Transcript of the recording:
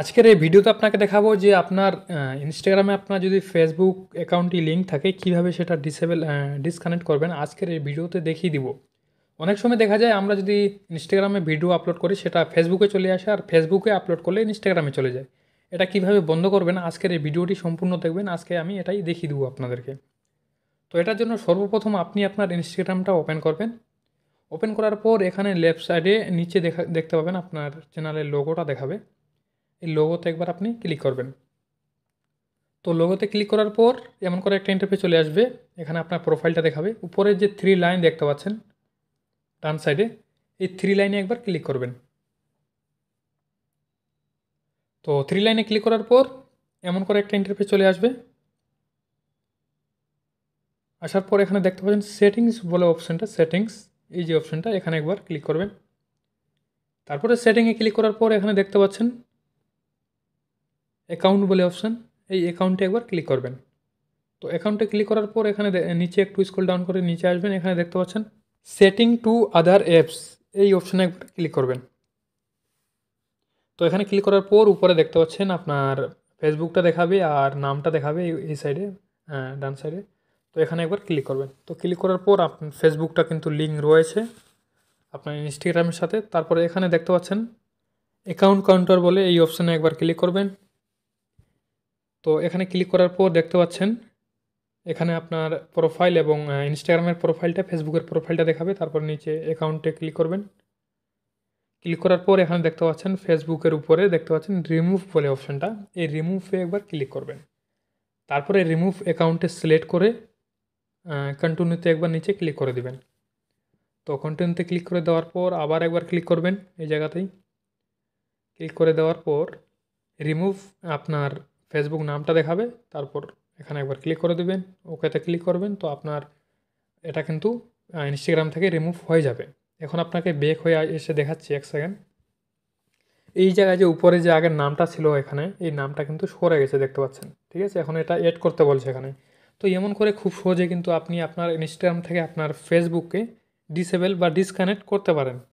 আজকের এই ভিডিওতে আপনাকে দেখাবো যে আপনার ইনস্টাগ্রামে আপনার যদি ফেসবুক অ্যাকাউন্টটি লিঙ্ক থাকে কিভাবে সেটা ডিসেবল ডিসকানেক্ট করবেন আজকের এই ভিডিওতে দেখিয়ে দিব অনেক সময় দেখা যায় আমরা যদি ইনস্টাগ্রামে ভিডিও আপলোড করি সেটা ফেসবুকে চলে আসে আর ফেসবুকে আপলোড করলে ইনস্টাগ্রামে চলে যায় এটা কিভাবে বন্ধ করবেন আজকের এই ভিডিওটি সম্পূর্ণ দেখবেন আজকে আমি এটাই দেখিয়ে দেবো আপনাদেরকে তো এটার জন্য সর্বপ্রথম আপনি আপনার ইনস্টাগ্রামটা ওপেন করবেন ওপেন করার পর এখানে লেফট সাইডে নিচে দেখা দেখতে পাবেন আপনার চ্যানেলের লোগোটা দেখাবে এই লোগোতে একবার আপনি ক্লিক করবেন তো লোগোতে ক্লিক করার পর এমন করে একটা ইন্টারভিউ চলে আসবে এখানে আপনার প্রোফাইলটা দেখাবে উপরের যে থ্রি লাইন দেখতে পাচ্ছেন ডান সাইডে এই থ্রি লাইনে একবার ক্লিক করবেন তো থ্রি লাইনে ক্লিক করার পর এমন করে একটা ইন্টারফেস চলে আসবে আসার পর এখানে দেখতে পাচ্ছেন সেটিংস বলে অপশানটা সেটিংস এই যে অপশানটা এখানে একবার ক্লিক করবেন তারপরে সেটিংয়ে ক্লিক করার পর এখানে দেখতে পাচ্ছেন অ্যাকাউন্ট বলে অপশান এই অ্যাকাউন্টে একবার ক্লিক করবেন তো অ্যাকাউন্টে ক্লিক করার পর এখানে নিচে একটু স্কুল ডাউন করে নিচে আসবেন এখানে দেখতে পাচ্ছেন সেটিং টু আদার অ্যাপস এই অপশানে একবার ক্লিক করবেন তো এখানে ক্লিক করার পর উপরে দেখতে পাচ্ছেন আপনার ফেসবুকটা দেখাবে আর নামটা দেখাবে এই সাইডে ডান সাইডে তো এখানে একবার ক্লিক করবেন তো ক্লিক করার পর আপনার ফেসবুকটা কিন্তু লিঙ্ক রয়েছে আপনার ইনস্টাগ্রামের সাথে তারপরে এখানে দেখতে পাচ্ছেন অ্যাকাউন্ট কাউন্টার বলে এই অপশানে একবার ক্লিক করবেন তো এখানে ক্লিক করার পর দেখতে পাচ্ছেন এখানে আপনার প্রোফাইল এবং ইনস্টাগ্রামের প্রোফাইলটা ফেসবুকের প্রোফাইলটা দেখাবে তারপর নিচে অ্যাকাউন্টে ক্লিক করবেন ক্লিক করার পর এখানে দেখতে পাচ্ছেন ফেসবুকের উপরে দেখতে পাচ্ছেন রিমুভ বলে অপশানটা এই রিমুভে একবার ক্লিক করবেন তারপরে রিমুভ অ্যাকাউন্টে সিলেক্ট করে কন্টিনিউতে একবার নিচে ক্লিক করে দিবেন তো কন্টিনিউতে ক্লিক করে দেওয়ার পর আবার একবার ক্লিক করবেন এই জায়গাতেই ক্লিক করে দেওয়ার পর রিমুভ আপনার ফেসবুক নামটা দেখাবে তারপর এখানে একবার ক্লিক করে দেবেন ওকেতে ক্লিক করবেন তো আপনার এটা কিন্তু ইনস্টাগ্রাম থেকে রিমুভ হয়ে যাবে এখন আপনাকে বেক হয়ে এসে দেখাচ্ছি এক সেকেন্ড এই জায়গায় যে উপরে যে আগের নামটা ছিল এখানে এই নামটা কিন্তু সরে গেছে দেখতে পাচ্ছেন ঠিক আছে এখন এটা এড করতে বলছে এখানে তো এমন করে খুব সহজে কিন্তু আপনি আপনার ইনস্টাগ্রাম থেকে আপনার ফেসবুককে ডিসেবল বা ডিসকানেক্ট করতে পারেন